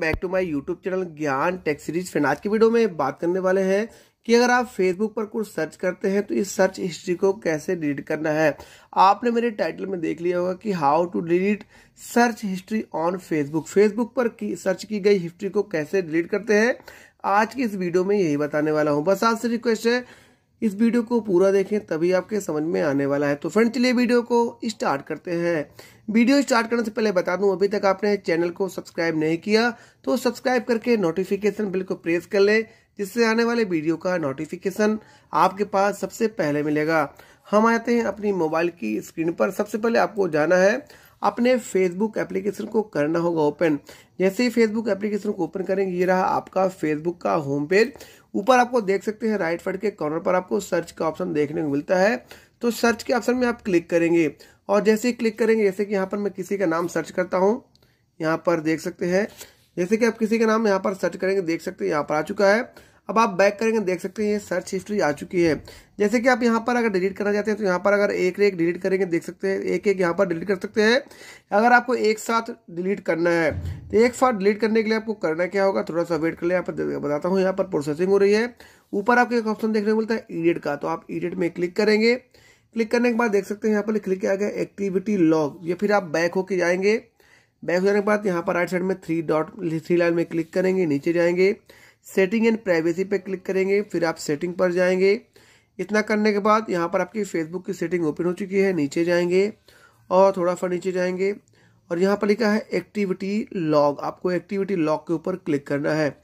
back to my YouTube channel Gyan tech series friend आज की video में बात करने वाले हैं कि अगर आप फेसबुक पर कुछ सर्च करते हैं तो इस सर्च हिस्ट्री को कैसे डिलीट करना है आपने मेरे टाइटल में देख लिया होगा कि how to delete search history on Facebook Facebook पर की सर्च की गई हिस्ट्री को कैसे डिलीट करते हैं आज की इस वीडियो में यही बताने वाला हूँ बस आपसे रिक्वेस्ट है इस वीडियो को पूरा देखें तभी आपके समझ में आने वाला है तो फ्रेंड चलिए वीडियो को स्टार्ट करते हैं वीडियो स्टार्ट करने से पहले बता दूं अभी तक आपने चैनल को सब्सक्राइब नहीं किया तो सब्सक्राइब करके नोटिफिकेशन बिल को प्रेस कर ले जिससे आने वाले वीडियो का नोटिफिकेशन आपके पास सबसे पहले मिलेगा हम आते हैं अपनी मोबाइल की स्क्रीन पर सबसे पहले आपको जाना है अपने फेसबुक एप्लीकेशन को करना होगा ओपन जैसे ही फेसबुक एप्लीकेशन को ओपन करेंगे ये रहा आपका फेसबुक का होम पेज ऊपर आपको देख सकते हैं राइट साइड के कॉर्नर पर आपको सर्च का ऑप्शन देखने को मिलता है तो सर्च के ऑप्शन में आप क्लिक करेंगे और जैसे ही क्लिक करेंगे जैसे कि यहाँ पर मैं किसी का नाम सर्च करता हूँ यहाँ पर देख सकते हैं जैसे कि आप किसी का नाम यहाँ पर सर्च करेंगे देख सकते हैं यहाँ पर आ चुका है अब आप बैक करेंगे देख सकते हैं ये सर्च हिस्ट्री आ चुकी है जैसे कि आप यहाँ पर अगर डिलीट करना चाहते हैं तो यहाँ पर अगर एक एक डिलीट करेंगे देख सकते हैं एक एक यहाँ पर डिलीट कर सकते हैं अगर आपको एक साथ डिलीट करना है तो एक साथ डिलीट करने के लिए आपको करना क्या होगा थोड़ा सा वेट कर लें यहाँ पर बताता हूँ यहाँ पर प्रोसेसिंग हो रही है ऊपर आपको एक ऑप्शन देखने को मिलता है ईडिट का तो आप ईडिट में क्लिक करेंगे क्लिक करने के बाद देख सकते हैं यहाँ पर क्लिक किया गया एक्टिविटी लॉग या फिर आप बैक होके जाएंगे बैक हो जाने के बाद यहाँ पर राइट साइड में थ्री डॉट थ्री लाइन में क्लिक करेंगे नीचे जाएंगे सेटिंग एंड प्राइवेसी पे क्लिक करेंगे फिर आप सेटिंग पर जाएंगे इतना करने के बाद यहाँ पर आपकी फेसबुक की सेटिंग ओपन हो चुकी है नीचे जाएंगे और थोड़ा सा नीचे जाएंगे और यहाँ पर लिखा है एक्टिविटी लॉग आपको एक्टिविटी लॉग के ऊपर क्लिक करना है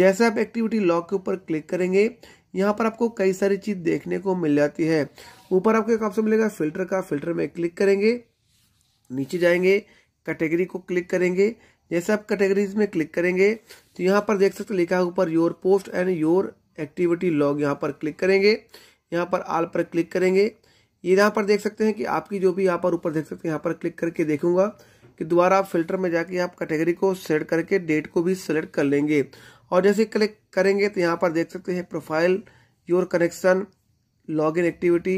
जैसे आप एक्टिविटी लॉग के ऊपर क्लिक करेंगे यहाँ पर आपको कई सारी चीज़ देखने को मिल जाती है ऊपर आपको एक ऑप्शन मिलेगा फिल्टर का फिल्टर में क्लिक करेंगे नीचे जाएंगे कैटेगरी को क्लिक करेंगे जैसे आप कैटेगरीज में क्लिक करेंगे तो यहाँ पर देख सकते लिखा है ऊपर your post and your activity log यहाँ पर क्लिक करेंगे यहाँ पर आल पर क्लिक करेंगे ये यहाँ पर देख सकते हैं कि आपकी जो भी यहाँ पर ऊपर देख सकते हैं यहाँ पर क्लिक करके देखूंगा कि दोबारा आप फिल्टर में जाके आप कैटेगरी को सेलेक्ट करके डेट को भी सिलेक्ट कर लेंगे और जैसे क्लिक करेंगे तो यहाँ पर देख सकते हैं profile your connection login activity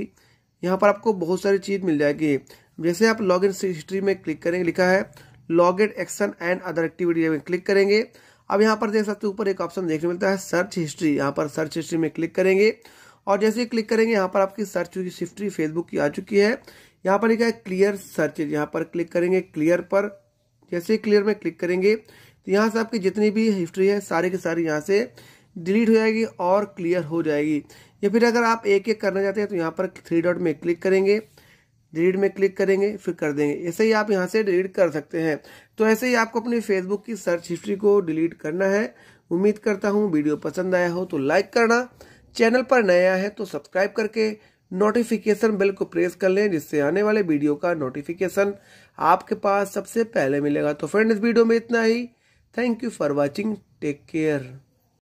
यहाँ पर आपको बहुत सारी चीज़ मिल जाएगी जैसे आप लॉगिन हिस्ट्री में क्लिक करेंगे लिखा है log in action and other activity में क्लिक करेंगे अब यहाँ पर देख सकते हो ऊपर एक ऑप्शन देखने मिलता है सर्च हिस्ट्री यहाँ पर सर्च हिस्ट्री में क्लिक करेंगे और जैसे ही क्लिक करेंगे यहाँ पर आपकी सर्च की हिस्ट्री फेसबुक की आ चुकी है यहाँ पर लिखा है क्लियर सर्च यहाँ पर क्लिक करेंगे क्लियर पर जैसे ही क्लियर में क्लिक करेंगे तो यहाँ से आपकी जितनी भी हिस्ट्री है सारी की सारी यहाँ से डिलीट हो जाएगी और क्लियर हो जाएगी या फिर अगर आप एक एक करना चाहते हैं तो यहाँ पर थ्री डॉट में क्लिक करेंगे डिलीट में क्लिक करेंगे फिर कर देंगे ऐसे ही आप यहाँ से डिलीट कर सकते हैं तो ऐसे ही आपको अपनी फेसबुक की सर्च हिस्ट्री को डिलीट करना है उम्मीद करता हूँ वीडियो पसंद आया हो तो लाइक करना चैनल पर नया है तो सब्सक्राइब करके नोटिफिकेशन बेल को प्रेस कर लें जिससे आने वाले वीडियो का नोटिफिकेशन आपके पास सबसे पहले मिलेगा तो फ्रेंड इस वीडियो में इतना ही thank you for watching take care